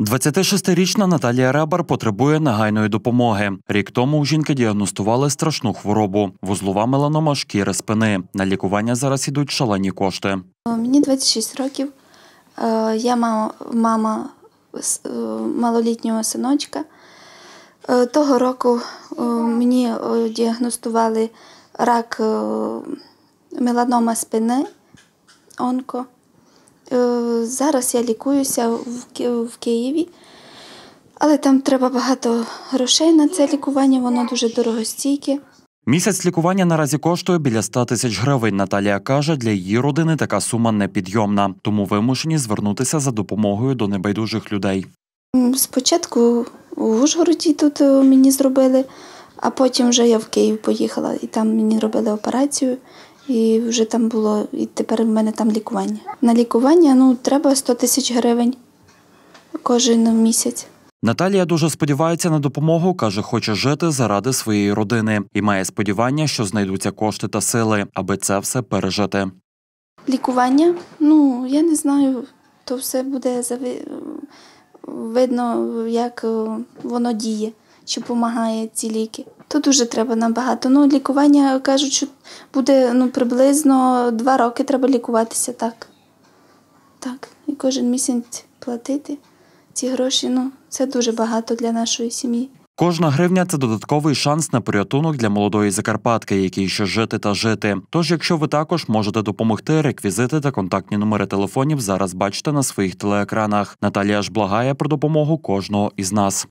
26-річна Наталія Ребар потребує негайної допомоги. Рік тому у жінки діагностували страшну хворобу вузлова меланома шкіри спини. На лікування зараз йдуть шалені кошти. Мені 26 років. Е, я мама е, малолітнього синочка. Е, того року мені діагностували рак меланома спини онко. Е, зараз я лікуюся в Києві, але там треба багато грошей на це лікування, воно дуже дорогостійке. Місяць лікування наразі коштує біля 100 тисяч гривень. Наталія каже, для її родини така сума непідйомна, тому вимушені звернутися за допомогою до небайдужих людей. Спочатку в Ужгороді тут е, мені зробили, а потім вже я в Київ поїхала і там мені робили операцію і вже там було, і тепер в мене там лікування. На лікування ну треба 100 тисяч гривень кожен місяць. Наталія дуже сподівається на допомогу, каже, хоче жити заради своєї родини і має сподівання, що знайдуться кошти та сили, аби це все пережити. Лікування, ну я не знаю, то все буде видно, як е, воно діє, чи допомагає ці ліки то дуже треба нам багато. Ну, лікування кажуть, що буде ну, приблизно два роки треба лікуватися так. Так. І кожен місяць платити ці гроші. Ну, це дуже багато для нашої сім'ї. Кожна гривня це додатковий шанс на порятунок для молодої закарпатки, якій ще жити та жити. Тож, якщо ви також можете допомогти, реквізити та контактні номери телефонів зараз бачите на своїх телеекранах. Наталія ж благає про допомогу кожного із нас.